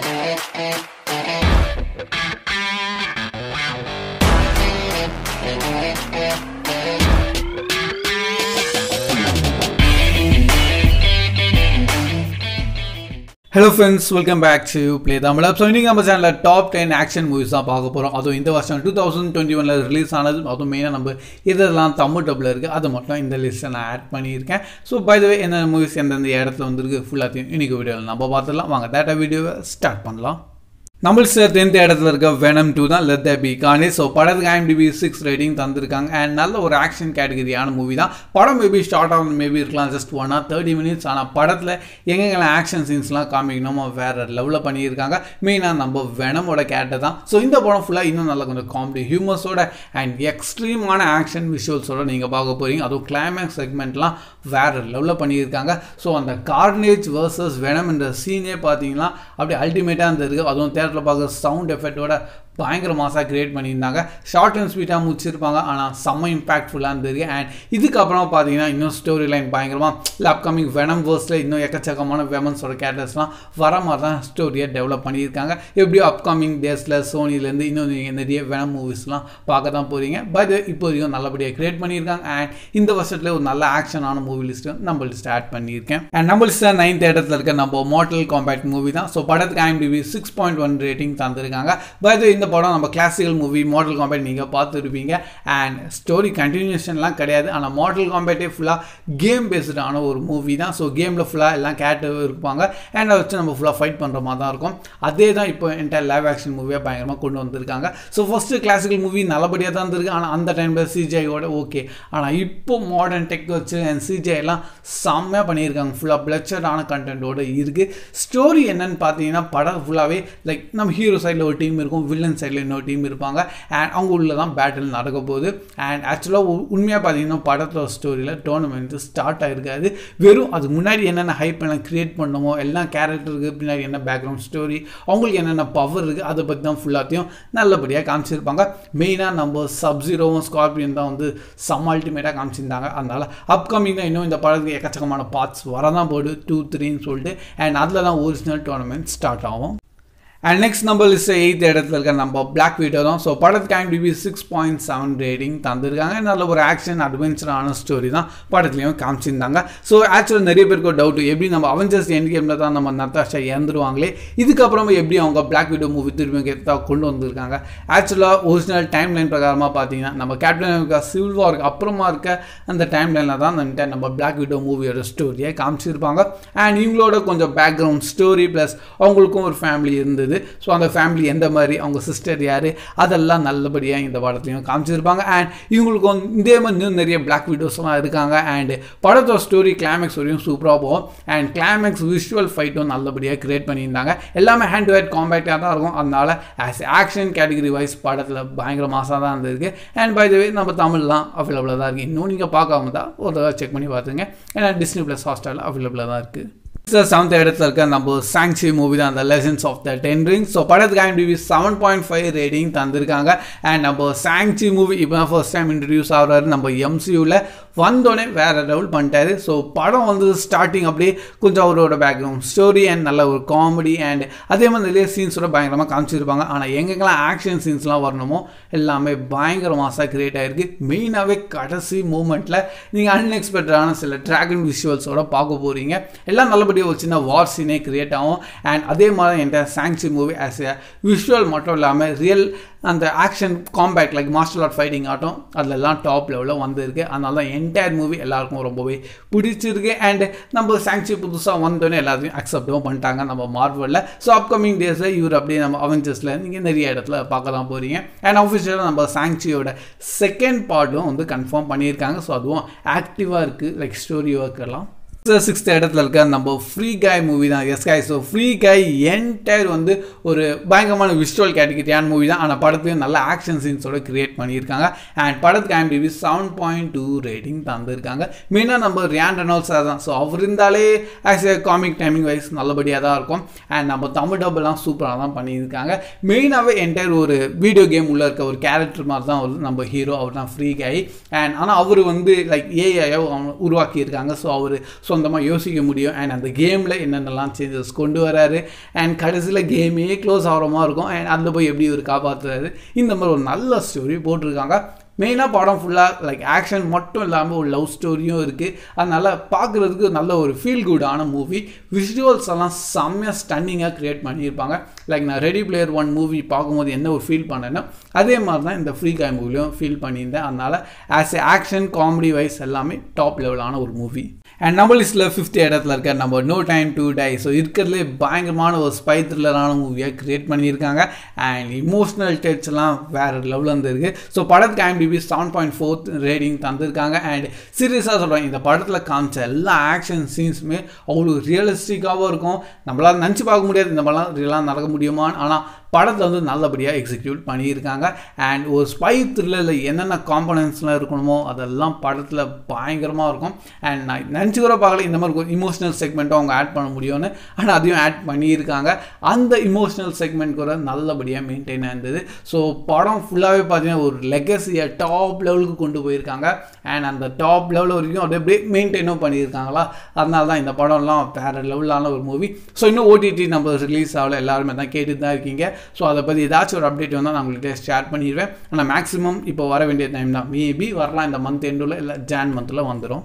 Gracias. Hello friends welcome back to play Tamil so இன்றைக்கி நம்ம சேனலில் டாப் டென் ஆக்ஷன் மூவிஸ் தான் பார்க்க போகிறோம் அதுவும் இந்த வருஷம் டூ தௌசண்ட் டுவெண்ட்டி ஒனில் ரிலீஸ் ஆனது அதுவும் மெயினாக நம்ம இதெல்லாம் தமிழ் டப்பில் இருக்குது அது மட்டும் இந்த லிஸ்ட்டை நான் ஆட் பண்ணியிருக்கேன் ஸோ பை த வே எந்தெந்த மூவிஸ் எந்தெந்த இடத்துல வந்திருக்கு ஃபுல்லாத்தையும் இன்றைக்கி வீடியோவில் நம்ம பார்த்துடலாம் வாங்க டேட்டா வீடியோவை ஸ்டார்ட் பண்ணலாம் நம்மள் சேர்த்து எந்த இடத்துல இருக்க வெனம் டூ தான் லெட் பி காணி ஸோ படத்துக்கு டிபி சிக்ஸ் ரேட்டிங் தந்திருக்காங்க அண்ட் நல்ல ஒரு ஆக்ஷன் கேட்டகரியான மூவி தான் படம் மேபி ஸ்டார்ட் ஆகும் மேபி இருக்கலாம் just one hour thirty minutes ஆனால் படத்தில் எங்கெங்கெல்லாம் ஆக்ஷன் சீன்ஸ்லாம் காமிக்கணுமோ வேற லெவலில் பண்ணியிருக்காங்க மெயினாக நம்ம வெனமோட கேரக்டர் தான் ஸோ இந்த படம் ஃபுல்லாக இன்னும் நல்ல கொஞ்சம் காமெடி ஹியூமர்ஸோட அண்ட் எக்ஸ்ட்ரீமான ஆக்ஷன் விஷுவல்ஸோட நீங்கள் பார்க்க போகிறீங்க அதுவும் கிளைமேக்ஸ் செக்மெண்ட்லாம் வேறு லெவலில் பண்ணியிருக்காங்க ஸோ அந்த கார்னேஜ் வர்சஸ் வெனம் என்ற சீனே பார்த்தீங்கன்னா அப்படியே அல்டிமேட்டாக இருந்திருக்கு அதுவும் தேர் सौन्ड एफेक्ट பயங்கர மாசாக கிரியேட் பண்ணியிருந்தாங்க ஷார்ட் அண்ட் ஸ்வீட்டாக முடிச்சிருப்பாங்க ஆனால் செம்ம இம்பாக்ட்ஃபுல்லாக இருந்தது அண்ட் இதுக்கப்புறம் பார்த்தீங்கன்னா இன்னும் ஸ்டோரி லைன் பயங்கரமாக இல்லை அப்கமிங் வெனம் வேர்ஸில் இன்னும் எக்கச்சக்கமான வெமன்ஸோட கேரக்டர்ஸ்லாம் வர மாதிரி தான் ஸ்டோரியை டெவலப் பண்ணியிருக்காங்க எப்படியோ அப்கமிங் டேஸில் சோனிலேருந்து இன்னும் நீங்கள் நிறைய வெனம் மூவிஸ்லாம் பார்க்க தான் போகிறீங்க பட் இப்போ நல்லபடியாக க்ரியேட் பண்ணியிருக்காங்க அண்ட் இந்த வருஷத்தில் ஒரு நல்ல ஆக்ஷனான மூவி லிஸ்ட்டு நம்ம லிஸ்ட் ஆட் பண்ணியிருக்கேன் அண்ட் நம்ம லிஸ்ட்டில் நைன்த் இடத்துல இருக்க நம்ம மோட்டல் காம்பேக்ட் மூவி தான் ஸோ படத்துக்கு IMDb six point one rating தந்திருக்காங்க பட் இந்த படம் நம்ம கிளாசிக்கல் மூவி மாடல் காம்பேட் நீங்கள் பார்த்துருப்பீங்க அண்ட் ஸ்டோரி கண்டினியூஷன்லாம் கிடையாது ஆனால் மாடல் காம்பேட்டே ஃபுல்லாக கேம் பேஸ்டான ஒரு மூவி தான் ஸோ கேமில் ஃபுல்லாக எல்லாம் கேட்டு இருப்பாங்க அண்ட் அதை வச்சு நம்ம ஃபுல்லாக ஃபைட் பண்ணுற மாதிரி தான் இருக்கும் அதே தான் இப்போ என்டையர் லைவ் ஆக்ஷன் மூவியாக பயங்கரமாக கொண்டு வந்திருக்காங்க ஸோ ஃபஸ்ட்டு கிளாசிக்கல் மூவி நல்லபடியாக தான் இருந்திருக்கு ஆனால் அந்த டைமில் சிஜிஐயோட ஓகே ஆனால் இப்போ மாடர்ன் டெக் வச்சு அண்ட் சிஜிஐ எல்லாம் செம்மையாக பண்ணியிருக்காங்க ஃபுல்லாக பிளச்சர்டான கண்டென்ட்டோடு இருக்குது ஸ்டோரி என்னன்னு பார்த்தீங்கன்னா படம் ஃபுல்லாகவே லைக் நம்ம ஹீரோ சைடில் ஒரு டீம் இருக்கும் வில்லன் ஆப்போசிஷன் சைடில் இன்னொரு டீம் இருப்பாங்க அண்ட் அவங்க உள்ள தான் பேட்டில் நடக்க போகுது அண்ட் ஆக்சுவலாக உண்மையாக பார்த்தீங்கன்னா படத்தோட ஸ்டோரியில் டோர்னமெண்ட் ஸ்டார்ட் ஆகிருக்காது வெறும் அது முன்னாடி என்னென்ன ஹைப் எல்லாம் க்ரியேட் பண்ணமோ எல்லா கேரக்டருக்கு பின்னாடி என்ன பேக்ரவுண்ட் ஸ்டோரி அவங்களுக்கு என்னென்ன பவர் இருக்குது அதை பற்றி தான் ஃபுல்லாத்தையும் நல்லபடியாக காமிச்சிருப்பாங்க மெயினாக நம்ம சப்ஜீரோவும் ஸ்கார்பியன் தான் வந்து சம் அல்டிமேட்டாக காமிச்சிருந்தாங்க அதனால் அப்கமிங்காக இன்னும் இந்த படத்துக்கு எக்கச்சக்கமான பார்ட்ஸ் வர தான் போடு டூ த்ரீன்னு சொல்லிட்டு அண்ட் அதில் தான் ஒரிஜினல் டோர்னமெண்ட் ஸ்டார்ட் ஆகும் and next number list eighth இடத்துல இருக்க நம்ம பிளாக் வீடியோ தான் ஸோ படத்துக்கு DB six point seven rating தந்திருக்காங்க நல்ல ஒரு ஆக்ஷன் அட்வென்ச்சரான ஸ்டோரி தான் படத்துலேயும் காமிச்சிருந்தாங்க ஸோ ஆக்சுவலாக நிறைய பேருக்கு ஒரு டவுட் எப்படி நம்ம அவெஞ்சர்ஸ் என் கேமில் தான் நம்ம நத்தாஷா இறந்துருவாங்களே இதுக்கப்புறமா எப்படி அவங்க பிளாக் வீடியோ மூவி திரும்பி கெத்தாக கொண்டு வந்திருக்காங்க ஆக்சுவலாக ஒரிஜினல் டைம் லைன் பிரகாரமாக பார்த்தீங்கன்னா நம்ம கேப்டன் அமெரிக்கா சிவில் வார்க்கு அப்புறமா இருக்க அந்த டைம் லைனில் தான் நம்ம நம்ம பிளாக் வீடியோ மூவியோட ஸ்டோரியை காமிச்சிருப்பாங்க அண்ட் இவங்களோட கொஞ்சம் பேக்ரவுண்ட் ஸ்டோரி ப்ளஸ் அவங்களுக்கும் ஒரு ஃபேமிலி இருந்தது தெரியுது ஸோ அந்த ஃபேமிலி எந்த மாதிரி அவங்க சிஸ்டர் யார் அதெல்லாம் நல்லபடியாக இந்த படத்துலையும் காமிச்சிருப்பாங்க அண்ட் இவங்களுக்கு வந்து இதே மாதிரி இன்னும் நிறைய பிளாக் வீடியோஸ்லாம் இருக்காங்க அண்ட் படத்தோட ஸ்டோரி கிளைமேக்ஸ் வரையும் சூப்பராக போகும் அண்ட் கிளைமேக்ஸ் விஷுவல் ஃபைட்டும் நல்லபடியாக க்ரியேட் பண்ணியிருந்தாங்க எல்லாமே ஹேண்ட் டு ஹேண்ட் காம்பேக்டாக தான் இருக்கும் அதனால் ஆஸ் ஆக்ஷன் கேட்டகரி வைஸ் படத்தில் பயங்கர மாசாக தான் இருந்திருக்கு அண்ட் பை த வே நம்ம தமிழ்லாம் அவைலபிளாக தான் இருக்குது இன்னும் நீங்கள் பார்க்காம தான் ஒரு தடவை செக் பண்ணி பார்த்துங்க ஏன்னா டிஸ்னி ப்ளஸ் ஹாஸ்டல் அவைலபிளாக தான் இருக்குது செவன்த் இடத்துல இருக்க நம்ம சாங்சி மூவி தான் அந்த legends of the ten rings so படத்துக்கு IMDb seven point five rating தந்திருக்காங்க அண்ட் நம்ம சாங்சி மூவி இப்போ ஃபர்ஸ்ட் டைம் இன்ட்ரடியூஸ் ஆகிறாரு நம்ம எம்சியூவில் வந்தோடனே வேறு லெவல் பண்ணிட்டாரு ஸோ படம் வந்து ஸ்டார்டிங் அப்படியே கொஞ்சம் அவரோட பேக்ரவுண்ட் ஸ்டோரி அண்ட் நல்ல ஒரு காமெடி அண்ட் அதே மாதிரி நிறைய சீன்ஸோட பயங்கரமாக காமிச்சிருப்பாங்க ஆனால் எங்கெங்கெல்லாம் ஆக்ஷன் சீன்ஸ்லாம் வரணுமோ எல்லாமே பயங்கர கிரியேட் ஆகிருக்கு மெயினாகவே கடைசி மூமெண்ட்டில் நீங்கள் அன்எக்ஸ்பெக்டடான சில ட்ராகன் விஷுவல்ஸோட பார்க்க போகிறீங்க எல்லாம் நல்லபடி மறுபடியும் ஒரு சின்ன வார் சீனே கிரியேட் ஆகும் அண்ட் அதே மாதிரி என்கிட்ட Shang Chi movie as a visual மட்டும் இல்லாமல் ரியல் அந்த action combat like master art fighting ஆட்டம் அதெல்லாம் டாப் லெவலில் வந்திருக்கு அதனால தான் என்டையர் மூவி எல்லாருக்கும் ரொம்பவே பிடிச்சிருக்கு அண்ட் நம்ம சாங்சி புதுசாக வந்தோடனே எல்லாத்தையும் அக்செப்டும் பண்ணிட்டாங்க நம்ம மார்வலில் ஸோ அப்கமிங் டேஸில் இவர் அப்படியே நம்ம அவெஞ்சர்ஸில் நீங்கள் நிறைய இடத்துல பார்க்கலாம் போகிறீங்க அண்ட் அஃபிஷியலாக நம்ம சாங்சியோட செகண்ட் பார்ட்டும் வந்து கன்ஃபார்ம் பண்ணியிருக்காங்க ஸோ அதுவும் ஆக்டிவாக இருக்குது லைக் ஸ்டோரி ஒர்க்கெல்லாம் சிக்ஸ்த் இடத்துல இருக்க நம்ம ஃப்ரீ காய் மூவி தான் எஸ் காய் ஸோ ஃப்ரீ காய் என்டையர் வந்து ஒரு பயங்கரமான விஷுவல் கேட்டகரியான மூவி தான் ஆனால் படத்துலையும் நல்ல ஆக்ஷன் சீன்ஸோட கிரியேட் பண்ணியிருக்காங்க அண்ட் படத்துக்கு IMDb seven point two rating தந்திருக்காங்க மெயினாக நம்ம ரியான் ரெனோல் தான் ஸோ அவர் இருந்தாலே as a comic timing wise நல்லபடியாக தான் இருக்கும் அண்ட் நம்ம தமிழ் டபுள்லாம் சூப்பராக தான் பண்ணியிருக்காங்க மெயினாகவே என்டையர் ஒரு வீடியோ கேம் உள்ளே இருக்க ஒரு கேரக்டர் மாதிரி தான் ஒரு நம்ம ஹீரோ அவர் தான் ஃப்ரீ காய் அண்ட் ஆனால் அவர் வந்து லைக் ஏஐயோ உருவாக்கியிருக்காங்க ஸோ அவர் சொந்தமாக யோசிக்க முடியும் அண்ட் அந்த கேமில் என்னென்னலாம் சேஞ்சஸ் கொண்டு வராரு அண்ட் கடைசியில் கேமே க்ளோஸ் ஆகிற மாதிரி இருக்கும் அண்ட் அதில் போய் எப்படி ஒரு காப்பாற்றுறாரு இந்த மாதிரி ஒரு நல்ல ஸ்டோரி போட்டிருக்காங்க மெயினாக படம் ஃபுல்லாக லைக் ஆக்ஷன் மட்டும் இல்லாமல் ஒரு லவ் ஸ்டோரியும் இருக்குது அதனால் பார்க்குறதுக்கு நல்ல ஒரு ஃபீல் குடான மூவி விஷுவல்ஸ் எல்லாம் செம்மையாக ஸ்டன்னிங்காக க்ரியேட் பண்ணியிருப்பாங்க லைக் நான் ரெடி பிளேயர் ஒன் மூவி பார்க்கும்போது என்ன ஒரு ஃபீல் பண்ணேன்னா அதே மாதிரி தான் இந்த ஃப்ரீ காய் மூவிலையும் ஃபீல் பண்ணியிருந்தேன் அதனால் as a action comedy wise எல்லாமே டாப் லெவலான ஒரு மூவி அண்ட் நம்ம லிஸ்ட்டில் ஃபிஃப்த் இடத்துல இருக்க நம்ம no time to die so இருக்கிறதுலே பயங்கரமான ஒரு ஸ்பை த்ரில்லரான மூவியாக க்ரியேட் பண்ணியிருக்காங்க அண்ட் இமோஷ்னல் டச்செல்லாம் வேறு லெவலில் இருந்து இருக்குது ஸோ படத்துக்கு ஐம் IMDb seven point fourth rating தந்திருக்காங்க அண்ட் சீரியஸாக சொல்கிறேன் இந்த படத்தில் காமிச்ச எல்லா ஆக்ஷன் சீன்ஸுமே அவ்வளோ ரியலிஸ்டிக்காகவும் இருக்கும் நம்மளால் நினச்சி பார்க்க முடியாது இந்த மாதிரிலாம் ரியலாக நடக்க முடியுமான்னு ஆனால் படத்தை வந்து நல்லபடியாக எக்ஸிக்யூட் பண்ணியிருக்காங்க அண்ட் ஒரு ஸ்பை த்ரில்லரில் என்னென்ன காம்பனன்ஸ்லாம் இருக்கணுமோ அதெல்லாம் படத்தில் பயங்கரமாக இருக்கும் அண்ட் நான் நினச்சி கூட பார்க்கல இந்த மாதிரி இமோஷனல் செக்மெண்ட்டும் அவங்க ஆட் பண்ண முடியும்னு ஆனால் அதையும் ஆட் பண்ணியிருக்காங்க அந்த இமோஷனல் செக்மெண்ட் கூட நல்லபடியாக மெயின்டைன் ஆயிருந்தது ஸோ படம் ஃபுல்லாகவே பார்த்தீங்கன்னா ஒரு லெகசியை டாப் லெவலுக்கு கொண்டு போயிருக்காங்க அண்ட் அந்த டாப் லெவல் வரைக்கும் அப்படியே அப்படியே மெயின்டைனும் பண்ணியிருக்காங்களா அதனால தான் இந்த படம்லாம் வேறு லெவலான ஒரு மூவி ஸோ இன்னும் ஓடிடி நம்ம ரிலீஸ் ஆகல எல்லாருமே தான் கேட்டு தான் இருக்கீங்க ஸோ அதை பற்றி ஏதாச்சும் ஒரு அப்டேட் வந்தால் நான் உங்களுக்கு ஷேர் பண்ணிடுவேன் ஆனால் மேக்ஸிமம் இப்போ வர வேண்டிய டைம் தான் மேபி வரலாம் இந்த மந்த் எண்டில் இல்லை ஜான் மந்தில் வந்துடும்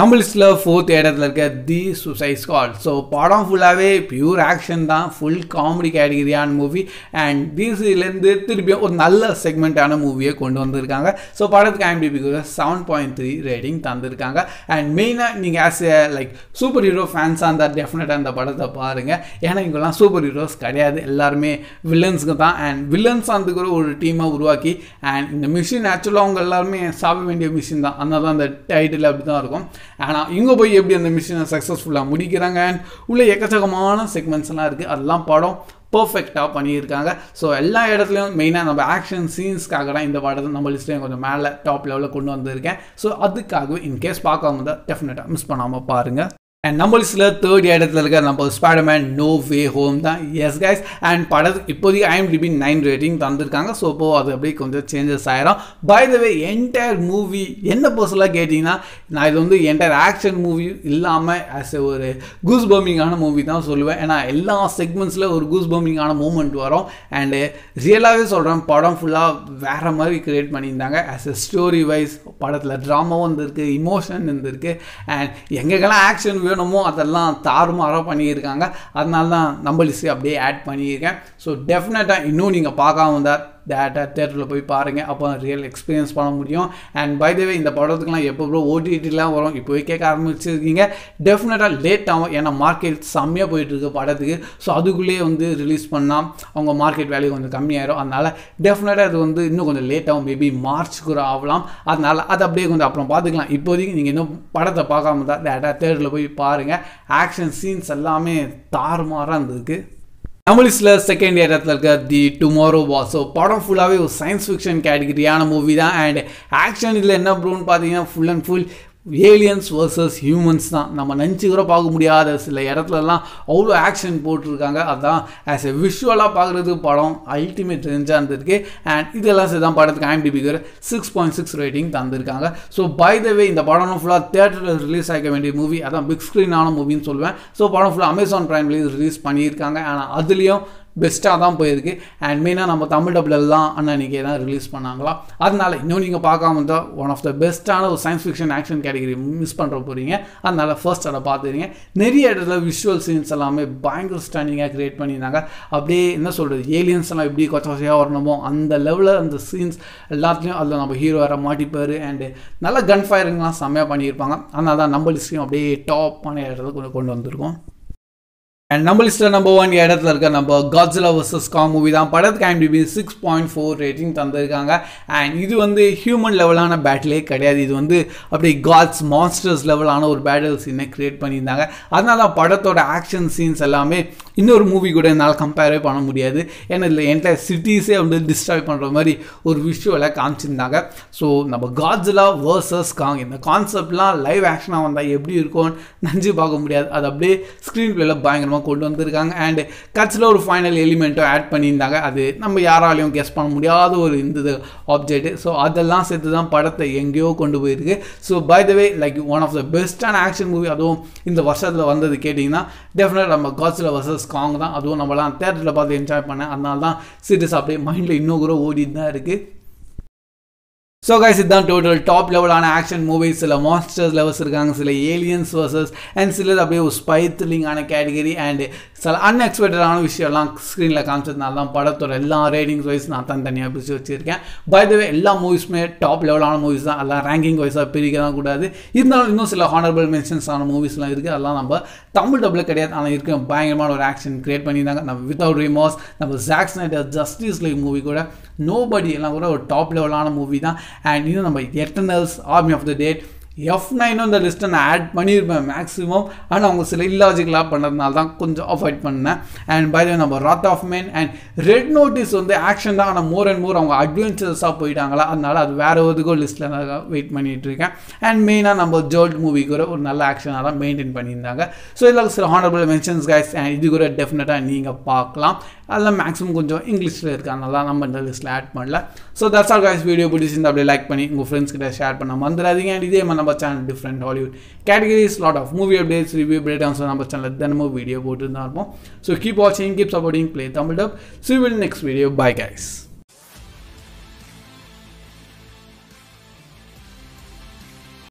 நம்ம லிஸ்ட்டில் ஃபோர்த் இடத்துல இருக்க தி சுசைட் ஸ்காட் ஸோ படம் ஃபுல்லாகவே பியூர் ஆக்ஷன் தான் ஃபுல் காமெடி கேட்டகிரியான மூவி அண்ட் டிசிலேருந்து திருப்பியும் ஒரு நல்ல செக்மெண்ட்டான மூவியை கொண்டு வந்திருக்காங்க ஸோ படத்துக்கு ஐஎம்டிபிக்கு செவன் பாயிண்ட் த்ரீ ரேட்டிங் தந்திருக்காங்க அண்ட் மெயினாக நீங்கள் as a like super hero ஃபேன்ஸாக இருந்தால் டெஃபினட்டாக அந்த படத்தை பாருங்கள் ஏன்னா இங்கெல்லாம் சூப்பர் ஹீரோஸ் கிடையாது எல்லாருமே வில்லன்ஸுக்கு தான் அண்ட் வில்லன்ஸ் அந்த ஒரு டீமாக உருவாக்கி அண்ட் இந்த மிஷின் ஆக்சுவலாக அவங்க எல்லாருமே சாப்பிட வேண்டிய மிஷின் தான் அந்த தான் அந்த டைட்டில் அப்படி தான் இருக்கும் ஆனால் இங்கே போய் எப்படி அந்த மிஷினை சக்ஸஸ்ஃபுல்லாக முடிக்கிறாங்க அண்ட் உள்ள எக்கச்சக்கமான செக்மெண்ட்ஸ்லாம் இருக்குது அதெல்லாம் படம் பர்ஃபெக்டாக பண்ணியிருக்காங்க ஸோ எல்லா இடத்துலையும் மெயினாக நம்ம ஆக்ஷன் சீன்ஸ்க்காக தான் இந்த படத்தை நம்ம லிஸ்ட்லையும் கொஞ்சம் மேலே டாப் லெவலில் கொண்டு வந்திருக்கேன் ஸோ அதுக்காகவே இன்கேஸ் பார்க்காம தான் டெஃபினட்டாக மிஸ் பண்ணாமல் பாருங்கள் அண்ட் நம்ம லிஸ்ட்டில் தேர்ட் இடத்துல இருக்க நம்ம ஸ்பைடர்மேன் நோ வே ஹோம் தான் எஸ் கைஸ் அண்ட் படத்து இப்போதைக்கு டிபி நைன் ரேட்டிங் தந்திருக்காங்க ஸோ இப்போது அது அப்படியே கொஞ்சம் சேஞ்சஸ் ஆகிரும் by the way entire movie என்ன பர்சனலாக கேட்டிங்கன்னா நான் இது வந்து என்டையர் ஆக்ஷன் மூவி இல்லாமல் ஆஸ் எ ஒரு கூஸ் பம்மிங்கான மூவி தான் சொல்லுவேன் ஏன்னா எல்லா செக்மெண்ட்ஸில் ஒரு கூஸ் பம்மிங்கான மூமெண்ட் வரும் அண்டு ரியலாகவே சொல்கிறேன் படம் ஃபுல்லாக வேறு மாதிரி க்ரியேட் பண்ணியிருந்தாங்க ஆஸ் எ ஸ்டோரி வைஸ் படத்தில் ட்ராமாவும் இருந்திருக்கு இமோஷன் இருந்திருக்கு அண்ட் எங்கெல்லாம் ஆக்ஷன் வேணுமோ அதெல்லாம் தாறுமாறாக பண்ணியிருக்காங்க அதனால தான் நம்பலிஸு அப்படியே ஆட் பண்ணியிருக்கேன் ஸோ டெஃபினட்டாக இன்னும் நீங்கள் பார்க்காம இருந்தால் டேட்டா தேட்டரில் போய் பாருங்கள் அப்போ ரியல் எக்ஸ்பீரியன்ஸ் பண்ண முடியும் அண்ட் பை தவே இந்த படத்துக்குலாம் எப்போ ப்ரோ ஓடிடிலாம் வரும் இப்போவே கேட்க ஆரம்பிச்சிருக்கீங்க டெஃபினட்டாக லேட் ஆகும் ஏன்னா மார்க்கெட் செம்மையாக போயிட்டுருக்கு படத்துக்கு ஸோ அதுக்குள்ளேயே வந்து ரிலீஸ் பண்ணால் அவங்க மார்க்கெட் வேல்யூ கொஞ்சம் கம்மியாயிரும் அதனால் டெஃபினட்டாக அது வந்து இன்னும் கொஞ்சம் லேட் ஆகும் மேபி மார்ச்சுக்கு ஆகலாம் அதனால் அது அப்படியே கொஞ்சம் அப்புறம் பார்த்துக்கலாம் இப்போதைக்கு நீங்கள் இன்னும் படத்தை பார்க்காம தான் டேட்டா தேட்டரில் போய் பாருங்கள் ஆக்ஷன் சீன்ஸ் எல்லாமே தாறுமாறாக இருந்திருக்கு தமிழிஸில் செகண்ட் இயர் இடத்துல இருக்க தி டுமாரோ ஸோ படம் ஃபுல்லாகவே ஒரு சயின்ஸ் ஃபிக்ஷன் கேட்டகிரியான மூவி தான் அண்ட் ஆக்ஷன் இதில் என்ன ப்ரூன்னு பார்த்தீங்கன்னா full and full aliens versus humans தான் நம்ம நினச்சி கூட பார்க்க முடியாத சில இடத்துலலாம் அவ்வளோ ஆக்ஷன் போட்டிருக்காங்க அதுதான் ஆஸ் எ விஷுவலாக பார்க்குறதுக்கு படம் அல்டிமேட் ரேஞ்சாக இருந்திருக்கு அண்ட் இதெல்லாம் சரி தான் படத்துக்கு ஒரு சிக்ஸ் பாயிண்ட் சிக்ஸ் ரேட்டிங் தந்திருக்காங்க ஸோ பை த வே இந்த படம் ஃபுல்லாக தேட்டரில் ரிலீஸ் ஆகிக்க வேண்டிய மூவி அதான் பிக் ஸ்க்ரீனான மூவின்னு சொல்லுவேன் ஸோ படம் ஃபுல்லாக அமேசான் ப்ரைம்லேயும் ரிலீஸ் பண்ணியிருக்காங்க ஆனால் அதுலேயும் பெஸ்ட்டாக தான் போயிருக்கு அண்ட் மெயினாக நம்ம தமிழ் டபுளெல்லாம் அன்னன்னைக்கு தான் ரிலீஸ் பண்ணாங்களா அதனால் இன்னும் நீங்கள் பார்க்காம இருந்தால் ஒன் ஆஃப் த பெஸ்ட்டான ஒரு science fiction action category miss பண்ணுற போகிறீங்க அதனால் ஃபர்ஸ்ட் அதை பார்த்துருங்க நிறைய இடத்துல விஷுவல் சீன்ஸ் எல்லாமே பயங்கர ஸ்டாண்டிங்காக க்ரியேட் பண்ணியிருந்தாங்க அப்படியே என்ன சொல்கிறது ஏலியன்ஸ் எல்லாம் எப்படி கொச்ச கொச்சையாக வரணுமோ அந்த லெவலில் அந்த சீன்ஸ் எல்லாத்துலேயும் அதில் நம்ம ஹீரோ வேறு மாட்டிப்பார் அண்டு நல்லா கன் ஃபயரிங்லாம் செம்மையாக பண்ணியிருப்பாங்க அதனால தான் நம்ம லிஸ்ட்டையும் அப்படியே டாப்பான இடத்துல கொண்டு கொண்டு வந்திருக்கோம் அண்ட் நம்ம லிஸ்ட்டில் நம்பர் ஒன் இடத்துல இருக்க நம்ம காட்ஸில் வர்சஸ் கா மூவி தான் படத்துக்கு பி சிக்ஸ் பாயிண்ட் ஃபோர் ரேட்டிங் தந்திருக்காங்க அண்ட் இது வந்து ஹியூமன் லெவலான பேட்டிலே கிடையாது இது வந்து அப்படியே காட்ஸ் மான்ஸ்டர்ஸ் லெவலான ஒரு பேட்டில் சீனை க்ரியேட் பண்ணியிருந்தாங்க அதனால தான் படத்தோட ஆக்ஷன் சீன்ஸ் எல்லாமே இன்னொரு மூவி கூட என்னால் கம்பேரே பண்ண முடியாது ஏன்னா இதில் என்டையர் சிட்டிஸே வந்து டிஸ்ட்ராய் பண்ணுற மாதிரி ஒரு விஷுவலை காமிச்சிருந்தாங்க ஸோ நம்ம காட்ஸிலா வேர்சஸ் காங் இந்த கான்செப்ட்லாம் லைவ் ஆக்ஷனாக வந்தால் எப்படி இருக்கும்னு நஞ்சு பார்க்க முடியாது அது அப்படியே ஸ்க்ரீன் பிளேல பயங்கரமாக கொண்டு வந்திருக்காங்க அண்டு கட்ஸில் ஒரு ஃபைனல் எலிமெண்ட்டும் ஆட் பண்ணியிருந்தாங்க அது நம்ம யாராலையும் கெஸ் பண்ண முடியாத ஒரு இந்த ஆப்ஜெக்ட் ஸோ அதெல்லாம் சேர்த்து தான் படத்தை எங்கேயோ கொண்டு போயிருக்கு so by the way like one of the பெஸ்ட்டான ஆக்ஷன் மூவி அதுவும் இந்த வருஷத்தில் வந்தது கேட்டிங்கன்னா டெஃபினட் நம்ம காட்ஸில் வர்சஸ் ஸ்ட்ராங் தான் அதுவும் நம்மளாம் தேட்டரில் பார்த்து என்ஜாய் பண்ணேன் அதனால தான் சீரியஸ் அப்படியே மைண்டில் இன்னொரு ஓடிட்டு தான் இருக்குது ஸோ கைஸ் இதுதான் டோட்டல் டாப் லெவலான ஆக்ஷன் மூவிஸ் சில மாஸ்டர்ஸ் லெவல்ஸ் இருக்காங்க சில ஏலியன்ஸ் வர்சஸ் அண்ட் சிலர் அப்படியே ஒரு ஸ்பை த்ரில்லிங்கான கேட்டகரி அண்ட் சில அன்எக்ஸ்பெக்டடான விஷயம்லாம் ஸ்க்ரீனில் காமிச்சதுனால தான் படத்தோட எல்லா ரேட்டிங்ஸ் வைஸ் நான் தான் தனியாக பிரித்து வச்சுருக்கேன் பை தவே எல்லா மூவிஸுமே டாப் லெவலான மூவிஸ் தான் எல்லாம் ரேங்கிங் வைஸாக பிரிக்க தான் கூடாது இருந்தாலும் இன்னும் சில ஹானரபிள் மென்ஷன்ஸ் ஆன மூவிஸ்லாம் இருக்குது அதெல்லாம் நம்ம தமிழ் டபுள் கிடையாது ஆனால் இருக்க பயங்கரமான ஒரு ஆக்ஷன் க்ரியேட் பண்ணியிருந்தாங்க நம்ம வித்தவுட் ரிமோஸ் நம்ம Zack's night justice like movie கூட நோபடி எல்லாம் கூட ஒரு டாப் லெவலான மூவி தான் அண்ட் இது நம்ம Eternals army of the dead F நைனும் இந்த லிஸ்ட்டை நான் ஆட் பண்ணியிருப்பேன் மேக்ஸிமம் ஆனால் அவங்க சில இல்லாஜிக்கலாக பண்ணுறதுனால தான் கொஞ்சம் அவாய்ட் பண்ணேன் அண்ட் பை நம்ம wrath of man and red notice வந்து ஆக்ஷன் தான் ஆனால் மோர் அண்ட் மோர் அவங்க அட்வென்ச்சர்ஸாக போயிட்டாங்களா அதனால் அது வேறு ஒருக்கும் லிஸ்ட்டில் நான் வெயிட் பண்ணிகிட்ருக்கேன் அண்ட் மெயினாக நம்ம ஜோல்ட் கூட ஒரு நல்ல ஆக்ஷனாக தான் மெயின்டைன் பண்ணியிருந்தாங்க ஸோ இதில் சில ஹானரபிள் மென்ஷன்ஸ் கைஸ் அண்ட் இது கூட டெஃபினட்டாக நீங்கள் பார்க்கலாம் அதெல்லாம் மேக்ஸிமம் கொஞ்சம் இங்கிலீஷில் நல்லா நம்ம இந்த லிஸ்ட்டில் ஆட் பண்ணல so that's all guys video பிடிச்சிருந்து அப்படியே லைக் பண்ணி உங்கள் ஃப்ரெண்ட்ஸ் கிட்ட ஷேர் பண்ண மறந்துடாதீங்க அண்ட் இதே மாதிரி நம்ம channel different Hollywood categories lot of movie updates review update நம்ம சேனல் தினமும் வீடியோ போட்டுருந்தா இருப்போம் ஸோ கீப் வாட்சிங் keep supporting play Tamil dub see will next video bye guys